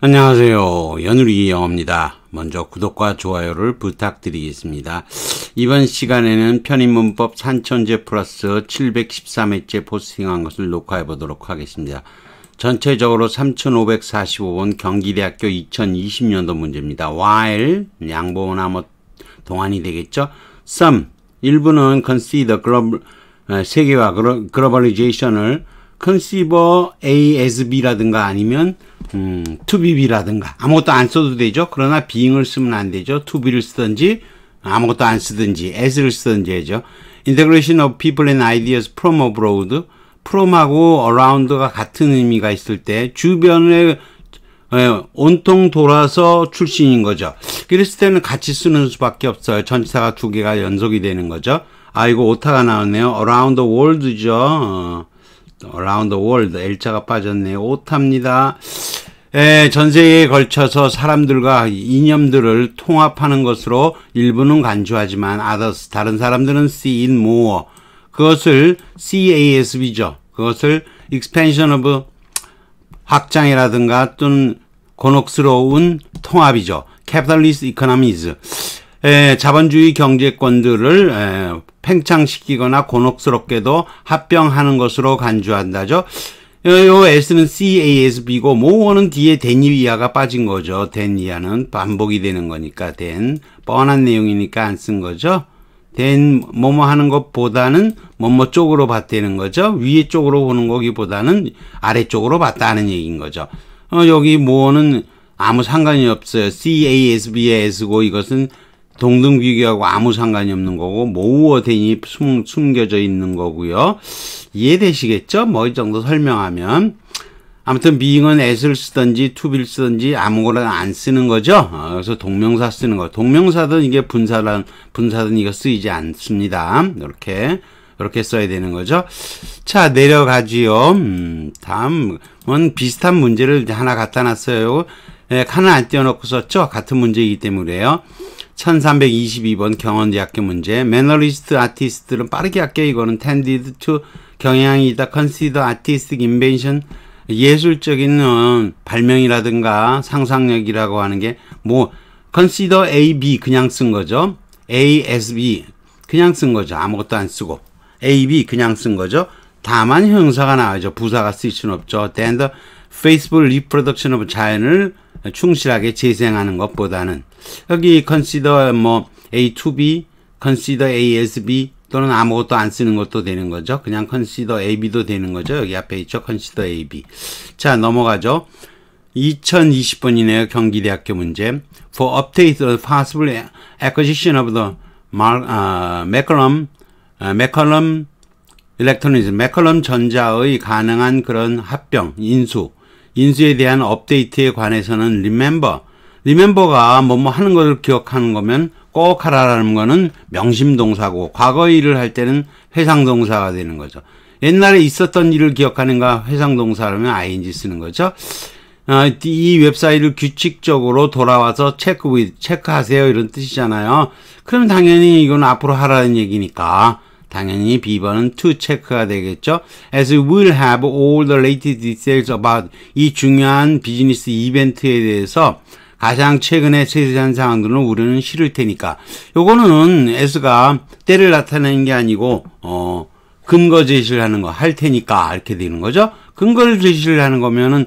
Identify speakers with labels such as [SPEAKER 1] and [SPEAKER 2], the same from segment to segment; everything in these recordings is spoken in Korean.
[SPEAKER 1] 안녕하세요. 연우리 영어입니다. 먼저 구독과 좋아요를 부탁드리겠습니다. 이번 시간에는 편입문법 산천제 플러스 713회째 포스팅한 것을 녹화해 보도록 하겠습니다. 전체적으로 3545번 경기대학교 2020년도 문제입니다. while 양보나 뭐 동안이 되겠죠? some 1부는 consider 글로벌, 세계화 글로벌리제이션을 컨시버 ASB라든가 아니면 음, to BB라든가 아무것도 안 써도 되죠. 그러나 being을 쓰면 안 되죠. to be를 쓰든지 아무것도 안 쓰든지 as를 쓰든지 해죠. integration of people and ideas from abroad from하고 around가 같은 의미가 있을 때 주변에 온통 돌아서 출신인 거죠. 그랬을 때는 같이 쓰는 수밖에 없어요. 전치사가 두 개가 연속이 되는 거죠. 아, 이거 오타가 나왔네요. around the world죠. 어. 라운드 월드 d t l 자가 빠졌네요. 오타입니다. 에, 전 세계에 걸쳐서 사람들과 이념들을 통합하는 것으로 일부는 간주하지만 others, 다른 사람들은 see n more. 그것을 CASB죠. 그것을 expansion of 확장이라든가 또는 곤혹스러운 통합이죠. capitalist economies. 에, 예, 자본주의 경제권들을 에, 예, 팽창시키거나 곤혹스럽게도 합병하는 것으로 간주한다죠. 어, 요 S는 CASB고 모어는 뒤에 데이아가 빠진 거죠. 데니아는 반복이 되는 거니까 된 뻔한 내용이니까 안 쓴 거죠. 된 뭐뭐 하는 것보다는 뭐뭐 쪽으로 봤다는 거죠. 위에 쪽으로 보는 거기보다는 아래쪽으로 봤다는 얘기인 거죠. 어, 여기 모어는 아무 상관이 없어요. c a s b S고 이것은 동등비교하고 아무 상관이 없는 거고 모호된이 숨겨져 있는 거고요. 이해되시겠죠? 뭐 이 정도 설명하면 아무튼 being은 as를 쓰든지 to 를 쓰든지 아무거나 안 쓰는 거죠. 어, 그래서 동명사 쓰는 거. 동명사든 이게 분사든 분사든 이거 쓰이지 않습니다. 이렇게 이렇게 써야 되는 거죠. 자 내려가지요. 음, 다음은 비슷한 문제를 하나 갖다 놨어요. 예, 하나 안띄워놓고 썼죠. 같은 문제이기 때문에요. 1322번 경원대학교 문제. 매너리스트 아티스트은 빠르게 할게 이거는 tended to 경향이다. consider artistic invention 예술적인 음, 발명이라든가 상상력이라고 하는 게뭐 consider A, B 그냥 쓴 거죠. A, S, B 그냥 쓴 거죠. 아무것도 안 쓰고 A, B 그냥 쓴 거죠. 다만 형사가 나와죠. 부사가 쓸 수는 없죠. t h e n the faithful reproduction of 자연을 충실하게 재생하는 것보다는 여기 consider 뭐 A to B, consider A as B 또는 아무것도 안 쓰는 것도 되는 거죠. 그냥 consider AB도 되는 거죠. 여기 앞에 있죠. consider AB. 자, 넘어가죠. 2020번이네요. 경기대학교 문제. For update the possible acquisition of the Mar, uh, McCollum, uh, McCollum Electronics, McCollum 전자의 가능한 그런 합병, 인수, 인수에 대한 업데이트에 관해서는 remember, 리멤버가 뭐뭐 하는 것을 기억하는 거면 꼭 하라라는 거는 명심동사고 과거 일을 할 때는 회상동사가 되는 거죠. 옛날에 있었던 일을 기억하는가 회상동사라면 ing 쓰는 거죠. 어, 이 웹사이트를 규칙적으로 돌아와서 체크 w 체크하세요 이런 뜻이잖아요. 그럼 당연히 이건 앞으로 하라는 얘기니까 당연히 비번은 to 체크가 되겠죠. As we will have all the latest details about 이 중요한 비즈니스 이벤트에 대해서 가장 최근에 세세한 사항들을 우리는 싫을 테니까. 요거는 S가 때를 나타내는 게 아니고 어 근거 제시를 하는 거 할 테니까 이렇게 되는 거죠. 근거를 제시를 하는 거면은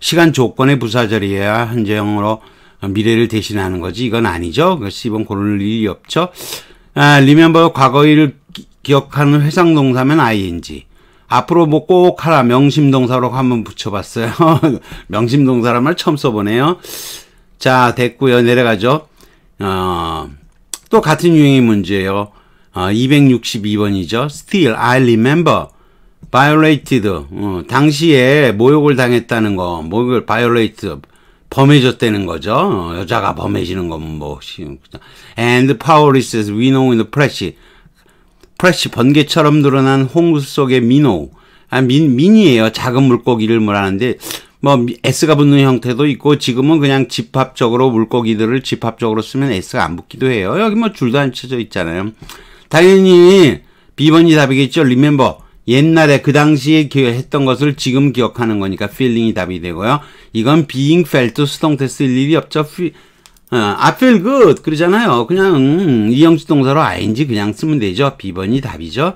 [SPEAKER 1] 시간 조건의 부사절이어야 현재형으로 미래를 대신하는 거지 이건 아니죠. 그 C번 고를 일이 없죠. 아, 리멤버 과거일을 기억하는 회상 동사면 ing. 앞으로 뭐 꼭 하라 명심동사로 한번 붙여봤어요. 명심동사란 말 처음 써보네요. 자, 됐고요. 내려가죠. 어, 또 같은 유형의 문제예요. 어, 262번이죠. Still, I remember. violated. 어, 당시에 모욕을 당했다는 거. 모욕을 violate. 범해졌다는 거죠. 어, 여자가 범해지는 건 뭐. And power is as we know in the press. 프레시 번개처럼 늘어난 홍수 속의 민호. 아, 민, 민이에요. 작은 물고기를 말하는데 뭐 S가 붙는 형태도 있고 지금은 그냥 집합적으로 물고기들을 집합적으로 쓰면 S가 안 붙기도 해요. 여기 뭐 줄도 안 쳐져 있잖아요. 당연히 B번이 답이겠죠. 리멤버 옛날에 그 당시에 했던 것을 지금 기억하는 거니까 feeling이 답이 되고요. 이건 being felt 수동 테스일이 없죠. Feel, 어, I feel good 그러잖아요. 그냥 음, 이형식 동사로 ing 그냥 쓰면 되죠. B번이 답이죠.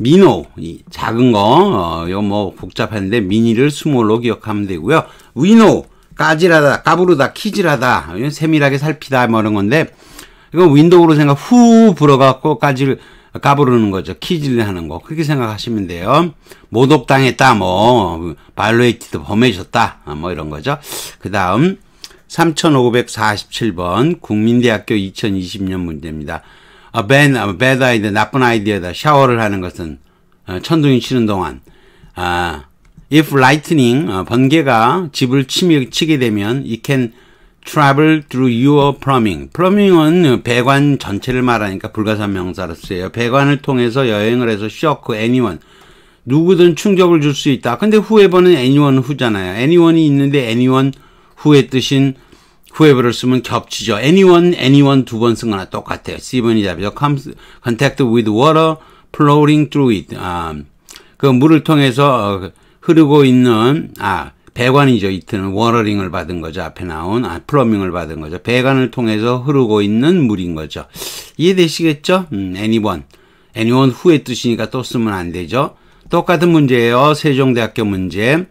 [SPEAKER 1] 미노, 이 작은 거, 어, 요뭐 복잡한데 미니를 스몰로 기억하면 되고요. 위노, 까질하다, 까부르다, 키질하다, 어, 세밀하게 살피다, 뭐 이런 건데, 이건 윈도우로 생각, 후 불어갖고 까질, 까부르는 거죠. 키질 하는 거. 그렇게 생각하시면 돼요. 모독당했다, 뭐, 발로에티드 범해졌다, 어, 뭐 이런 거죠. 그 다음, 3547번 국민대학교 2020년 문제입니다. a bad, a bad idea, 나쁜 아이디어다. 샤워를 하는 것은 어, 천둥이 치는 동안 아, if lightning 어, 번개가 집을 치미, 치게 되면 it can travel through your plumbing. plumbing은 배관 전체를 말하니까 불가사명사로 쓰여요. 배관을 통해서 여행을 해서 shock anyone 누구든 충격을 줄 수 있다. 근데 후에 번은 anyone 후잖아요. anyone이 있는데 anyone 후의 뜻인 whoever를 그 쓰면 겹치죠. anyone, anyone 두 번 쓴 거나 똑같아요. 4번이 답이죠. comes, contact with water flowing through it. 아, 그 물을 통해서 어, 흐르고 있는, 아, 배관이죠. 이트는 워러링을 받은 거죠. 앞에 나온, 아, 플러밍을 받은 거죠. 배관을 통해서 흐르고 있는 물인 거죠. 이해되시겠죠? 음, anyone. anyone 후의 뜻이니까 또 쓰면 안 되죠. 똑같은 문제예요. 세종대학교 문제.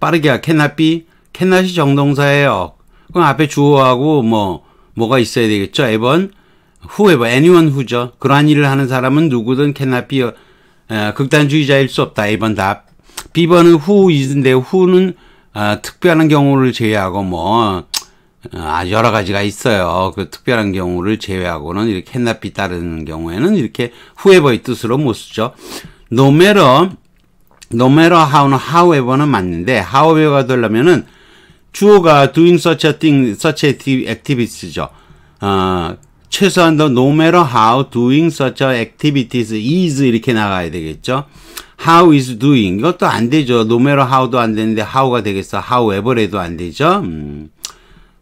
[SPEAKER 1] 빠르게, cannot be, cannot이 정동사예요. 그럼 앞에 주어하고 뭐 뭐가 있어야 되겠죠? 에번 후에버 e v e r anyone who죠. 그러한 일을 하는 사람은 누구든 cannot be 어, 극단주의자일 수 없다. 에번 답. B번은 who is인데 who는 어, 특별한 경우를 제외하고 뭐 아, 여러 가지가 있어요. 그 특별한 경우를 제외하고는 이렇게 cannot be 따르는 경우에는 이렇게 후에버의 뜻으로 못 쓰죠. no matter, no matter how는 however는 맞는데 however가 되려면은 주어가 doing such a thing, such activities,죠. 어, 최소한 더 no matter how doing such a activities is 이렇게 나가야 되겠죠. how is doing 이것도 안 되죠. no matter how도 안 되는데 how가 되겠어. however에도 안 되죠. 음,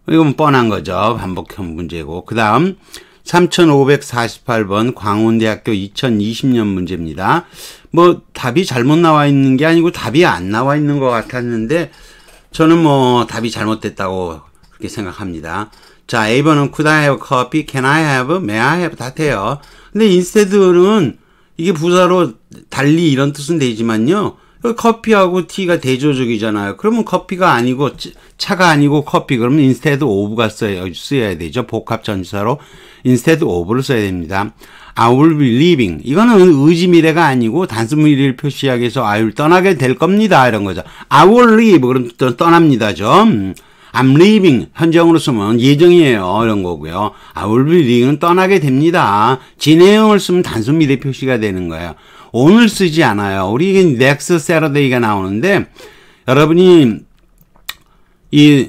[SPEAKER 1] 이건 뻔한 거죠. 반복형 문제고. 그 다음 3548번 광운대학교 2020년 문제입니다. 뭐 답이 잘못 나와 있는 게 아니고 답이 안 나와 있는 것 같았는데 저는 뭐 답이 잘못됐다고 그렇게 생각합니다. 자, A번은 could I have coffee, can I have, may I have 다 돼요. 근데 instead는 이게 부사로 달리 이런 뜻은 되지만요. 커피하고 티가 대조적이잖아요. 그러면 커피가 아니고 차가 아니고 커피 그러면 instead of가 써야, 쓰야 되죠. 복합 전지사로 instead of를 써야 됩니다. I will be leaving. 이거는 의지 미래가 아니고 단순 미래를 표시하기 위해서 I 아, will 떠나게 될 겁니다. 이런 거죠. I will leave. 그럼 또떠납니다 좀. I'm leaving. 현재으로 쓰면 예정이에요. 이런 거고요. I will be leaving은 떠나게 됩니다. 진행형을 쓰면 단순 미래 표시가 되는 거예요. 오늘 쓰지 않아요. 우리 이게 next Saturday가 나오는데 여러분이 이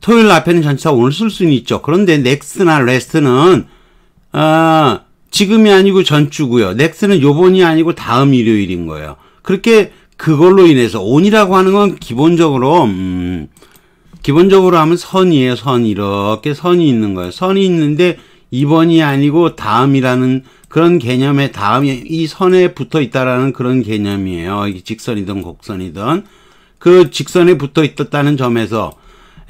[SPEAKER 1] 토요일 앞에는 전치 오늘 쓸 수는 있죠. 그런데 next나 rest는 어, 지금이 아니고 전주고요. 넥스는 요번이 아니고 다음 일요일인 거예요. 그렇게 그걸로 인해서 온이라고 하는 건 기본적으로 음, 기본적으로 하면 선이에요. 선 이렇게 선이 있는 거예요. 선이 있는데 이번이 아니고 다음이라는 그런 개념의 다음이 이 선에 붙어 있다라는 그런 개념이에요. 직선이든 곡선이든 그 직선에 붙어 있었다는 점에서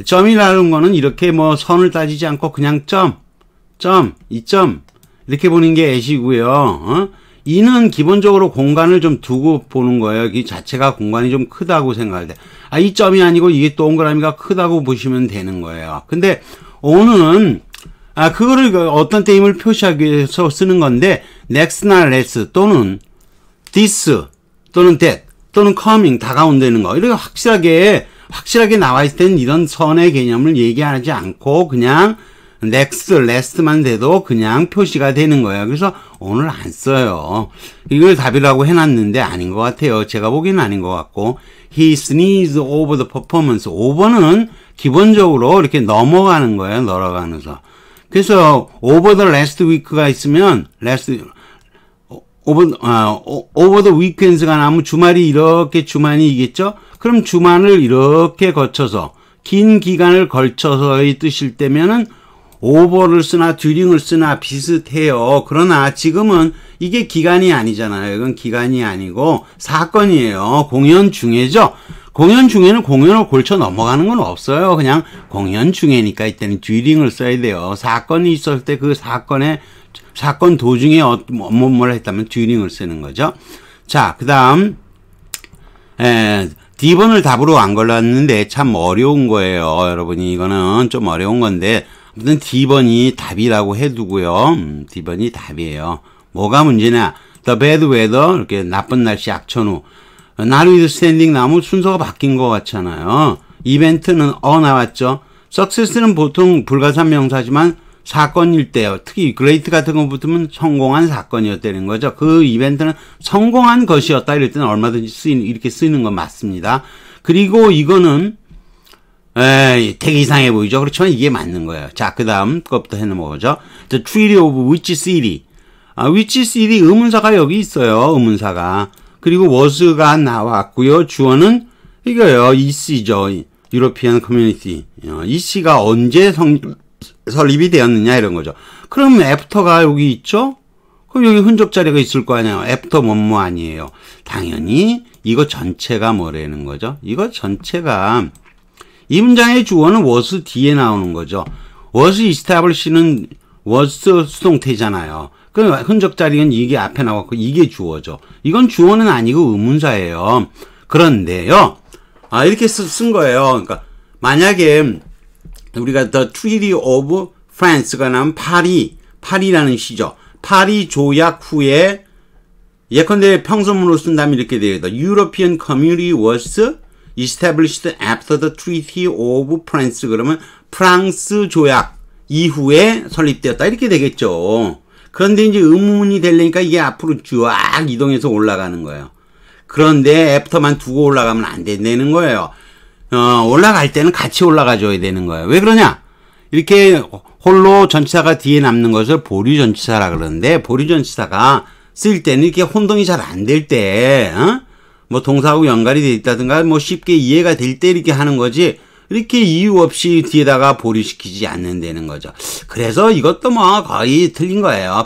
[SPEAKER 1] 점이라는 거는 이렇게 뭐 선을 따지지 않고 그냥 점, 점, 이점 이렇게 보는 게 애시고요. 어? 이는 기본적으로 공간을 좀 두고 보는 거예요. 이 자체가 공간이 좀 크다고 생각할 때. 아, 이 점이 아니고 이게 동그라미가 크다고 보시면 되는 거예요. 근데 오는 아, 그거를 그 어떤 때임을 표시하기 위해서 쓰는 건데 next나 less 또는 this 또는 that 또는 coming 다가온다는 거. 이렇게 확실하게 확실하게 나와 있을 때는 이런 선의 개념을 얘기하지 않고 그냥 렉스, 레스만 돼도 그냥 표시가 되는 거예요. 그래서 오늘 안 써요. 이걸 답이라고 해놨는데 아닌 것 같아요. 제가 보기에는 아닌 것 같고 He sneezed over the performance. 5번은 기본적으로 이렇게 넘어가는 거예요. 넘어가면서. 그래서 over the last week가 있으면 last over, 아, over the weekends가 나면 주말이 이렇게 주말이겠죠? 그럼 주말을 이렇게 거쳐서 긴 기간을 걸쳐서의 뜻일 때면은 오버를 쓰나 드링을 쓰나 비슷해요. 그러나 지금은 이게 기간이 아니잖아요. 이건 기간이 아니고 사건이에요. 공연 중에죠. 공연 중에는 공연을 골쳐 넘어가는 건 없어요. 그냥 공연 중에니까 이때는 드링을 써야 돼요. 사건이 있었을 때 그 사건에 사건 도중에 어, 뭐뭐를 했다면 드링을 쓰는 거죠. 자, 그다음 에, D번을 답으로 안 걸렸는데 참 어려운 거예요. 여러분이 이거는 좀 어려운 건데 아무튼 D번이 답이라고 해두고요. 음, D번이 답이에요. 뭐가 문제냐? The bad weather, 이렇게 나쁜 날씨 악천후. notwithstanding 나무 순서가 바뀐 것 같잖아요. 이벤트는 어 나왔죠. success는 보통 불가산 명사지만 사건일 때요. 특히 great 같은 거 붙으면 성공한 사건이었다는 거죠. 그 이벤트는 성공한 것이었다 이럴 때는 얼마든지 쓰이는, 이렇게 쓰이는 건 맞습니다. 그리고 이거는 에이, 예, 되게 이상해 보이죠? 그렇지만 이게 맞는 거예요. 자, 그 다음 것부터 해 넘어가죠. The Treaty of Which City. 아, Which City 의문사가 여기 있어요. 의문사가. 그리고 was가 나왔고요. 주어는 이거요. 예 EC죠. European Community. EC가 어, 언제 성, 설립이 되었느냐 이런 거죠. 그럼 애프터가 여기 있죠? 그럼 여기 흔적자리가 있을 거 아니에요. 애프터 뭐뭐 아니에요. 당연히 이거 전체가 뭐라는 거죠? 이거 전체가 이 문장의 주어는 was 뒤에 나오는 거죠. was establish는 was 수동태잖아요. 그 흔적 자리는 이게 앞에 나왔고 이게 주어죠. 이건 주어는 아니고 의문사예요. 그런데요. 아, 이렇게 쓴 거예요. 그러니까 만약에 우리가 The Treaty of France가 나면 파리, 파리라는 시죠. 파리 조약 후에 예컨대 평소문으로 쓴다면 이렇게 되겠다. European Community was established after the Treaty of France 그러면 프랑스 조약 이후에 설립되었다 이렇게 되겠죠. 그런데 이제 의문이 되려니까 이게 앞으로 쫙 이동해서 올라가는 거예요. 그런데 애프터만 두고 올라가면 안 된다는 거예요. 어, 올라갈 때는 같이 올라가줘야 되는 거예요. 왜 그러냐? 이렇게 홀로 전치사가 뒤에 남는 것을 보류 전치사라 그러는데 보류 전치사가 쓸 때는 이렇게 혼동이 잘 안 될 때, 어? 뭐 동사하고 연관이 돼 있다든가 뭐 쉽게 이해가 될 때 이렇게 하는 거지 이렇게 이유 없이 뒤에다가 보류시키지 않는다는 거죠. 그래서 이것도 뭐 거의 틀린 거예요.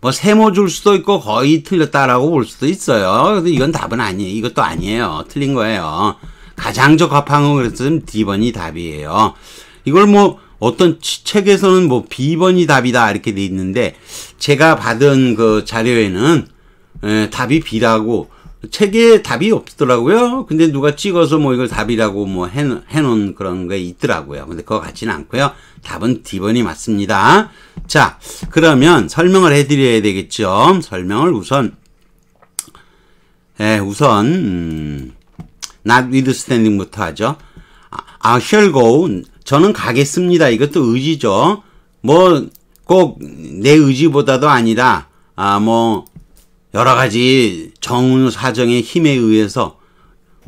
[SPEAKER 1] 뭐 세모 줄 수도 있고 거의 틀렸다라고 볼 수도 있어요. 근데 이건 답은 아니에요. 이것도 아니에요. 틀린 거예요. 가장 적합한 건 그래서 D번이 답이에요. 이걸 뭐 어떤 책에서는 뭐 B번이 답이다 이렇게 돼 있는데 제가 받은 그 자료에는 에, 예, 답이 B라고 책에 답이 없더라고요. 근데 누가 찍어서 뭐 이걸 답이라고 뭐 해놓, 해놓은 그런 게 있더라고요. 근데 그거 같지는 않고요. 답은 D번이 맞습니다. 자, 그러면 설명을 해드려야 되겠죠. 설명을 우선, 예, 우선, 음, not withstanding부터 하죠. I 아, 아, shall go. 저는 가겠습니다. 이것도 의지죠. 뭐, 꼭 내 의지보다도 아니라, 아, 뭐, 여러 가지 정운 사정의 힘에 의해서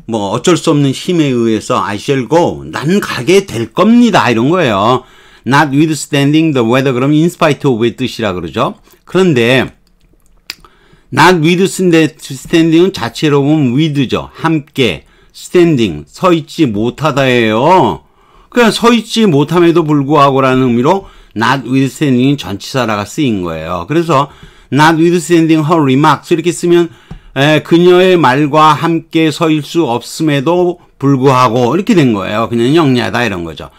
[SPEAKER 1] 뭐 어쩔 수 없는 힘에 의해서 I shall go. 난 가게 될 겁니다. 이런 거예요. not withstanding the weather 그럼 in spite of의 뜻이라 그러죠. 그런데 not withstanding은 자체로 보면 with죠. 함께 standing 서 있지 못하다예요. 그냥 서 있지 못함에도 불구하고라는 의미로 not w i t h s t a n d i n g 전치사라가 쓰인 거예요. 그래서 notwithstanding her remarks 이렇게 쓰면 에, 그녀의 말과 함께 서일 수 없음에도 불구하고 이렇게 된 거예요. 그녀는 영리하다 이런 거죠.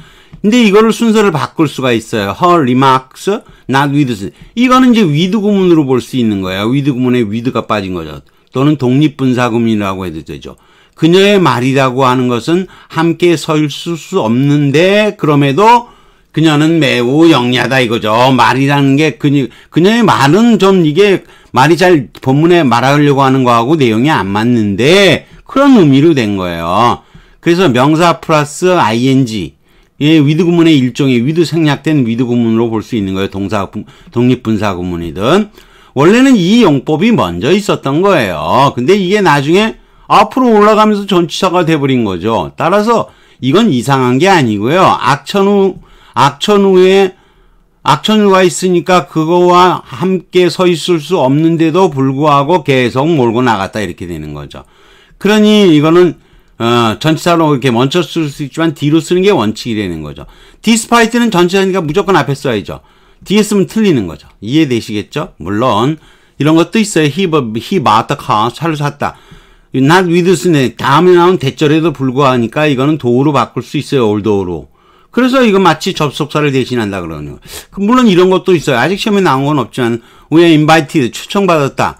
[SPEAKER 1] 근데 이거를 순서를 바꿀 수가 있어요. her remarks, not with. 이거는 이제 with 구문으로 볼 수 있는 거예요. with 구문에 with가 빠진 거죠. 또는 독립분사구문이라고 해도 되죠. 그녀의 말이라고 하는 것은 함께 서일 수 없는데 그럼에도 그녀는 매우 영리하다 이거죠. 말이라는 게 그녀, 그녀의 말은 좀 이게 말이 잘 본문에 말하려고 하는 거하고 내용이 안 맞는데 그런 의미로 된 거예요. 그래서 명사 플러스 ing 예, 위드 구문의 일종의 위드 생략된 위드 구문으로 볼 수 있는 거예요. 동사 독립 분사 구문이든 원래는 이 용법이 먼저 있었던 거예요. 근데 이게 나중에 앞으로 올라가면서 전치사가 돼버린 거죠. 따라서 이건 이상한 게 아니고요. 악천후 악천후에 악천후가 있으니까 그거와 함께 서 있을 수 없는데도 불구하고 계속 몰고 나갔다 이렇게 되는 거죠. 그러니 이거는 어, 전치사로 이렇게 먼저 쓸 수 있지만 뒤로 쓰는 게 원칙이 되는 거죠. 디스파이트는 전치사니까 무조건 앞에 써야죠. 뒤에 쓰면 틀리는 거죠. 이해되시겠죠? 물론 이런 것도 있어요. he, he bought t car. 차를 샀다. not with 쓰네. 다음에 나온 대절에도 불구하니까 이거는 도로 우 바꿀 수 있어요. 올도로. 우 그래서 이거 마치 접속사를 대신한다 그러는 거요 그 물론 이런 것도 있어요. 아직 시험에 나온 건 없지만 we are invited 초청받았다.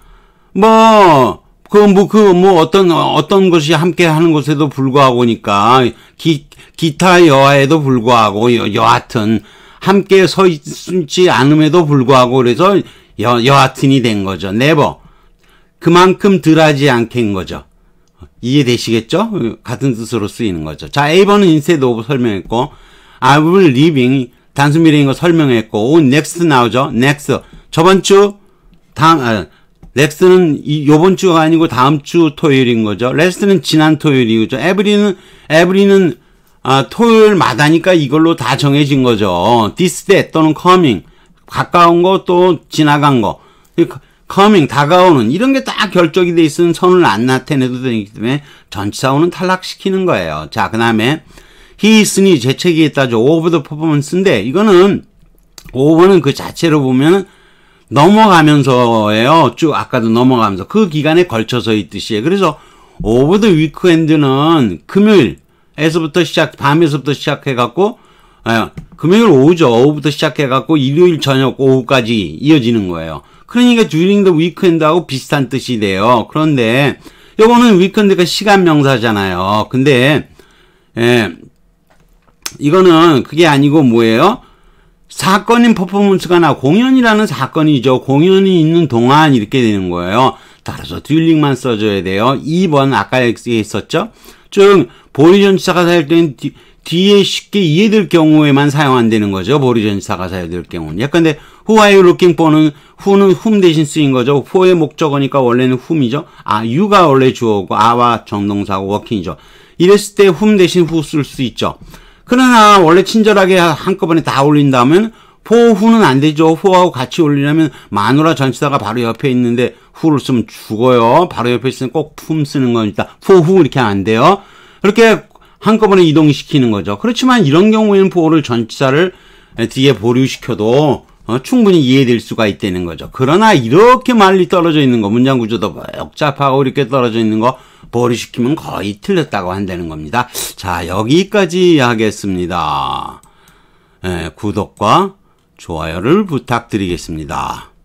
[SPEAKER 1] 뭐 그뭐그 뭐 그 뭐 어떤 어떤 것이 함께 하는 것에도 불구하고니까 기 기타 여하에도 불구하고 여, 여하튼 함께 서 있지 않음에도 불구하고 그래서 여, 여하튼이 된 거죠. never 그만큼 덜하지 않게인 거죠. 이해되시겠죠? 같은 뜻으로 쓰이는 거죠. 자, A번은 인쇄도 설명했고 I will l e v i n g 단순 미래인 거 설명했고 on next 나오죠. next 저번 주 다음 아, 렉스는 이, 요번 주가 아니고 다음 주 토요일인 거죠. 레스트는 지난 토요일이죠. 에브리는 에브리는 아, 토요일마다니까 이걸로 다 정해진 거죠. this day 또는 coming 가까운 거 또 지나간 그 거 coming 다가오는 이런 게 딱 결정이 돼 있으면 선을 안 나타내도 되기 때문에 전치사원은 탈락시키는 거예요. 자, 그 다음에 히 있으니 재채기에 따져 오버 더 퍼포먼스인데 이거는 오버는 그 자체로 보면 넘어가면서예요. 쭉 아까도 넘어가면서 그 기간에 걸쳐서 있듯이 그래서 오버 더 위크엔드는 금요일에서부터 시작 밤에서부터 시작해 갖고 예, 금요일 오후죠. 오후부터 시작해 갖고 일요일 저녁 오후까지 이어지는 거예요. 그러니까 during the weekend하고 비슷한 뜻이 돼요. 그런데 요거는 위크 e 드가 시간 명사잖아요. 근데 예, 이거는 그게 아니고 뭐예요? 사건인 퍼포먼스가 나 공연이라는 사건이죠. 공연이 있는 동안 이렇게 되는 거예요. 따라서 듀얼링만 써줘야 돼요. 2번 아까 얘기했었죠. 즉 보리전치사가 사용될 때 뒤에 쉽게 이해될 경우에만 사용한다는 거죠. 보리전치사가 사용될 경우는. 예, 근데 who are you looking for는 who는 whom 대신 쓰인 거죠. for의 목적어니까 원래는 whom이죠. 아, you가 원래 주어고 아와 정동사고 working이죠. 이랬을 때 whom 대신 who 쓸 수 있죠. 그러나 원래 친절하게 한꺼번에 다 올린다면 포후는 안 되죠. 포하고 같이 올리려면 마누라 전치사가 바로 옆에 있는데 후를 쓰면 죽어요. 바로 옆에 있으면 꼭 품 쓰는 겁니다 포후 이렇게 안 돼요. 그렇게 한꺼번에 이동시키는 거죠. 그렇지만 이런 경우에는 포를 전치사를 뒤에 보류시켜도 어, 충분히 이해될 수가 있다는 거죠. 그러나 이렇게 말리 떨어져 있는 거, 문장 구조도 복잡하고 이렇게 떨어져 있는 거 보류시키면 거의 틀렸다고 한다는 겁니다. 자, 여기까지 하겠습니다. 예, 구독과 좋아요를 부탁드리겠습니다.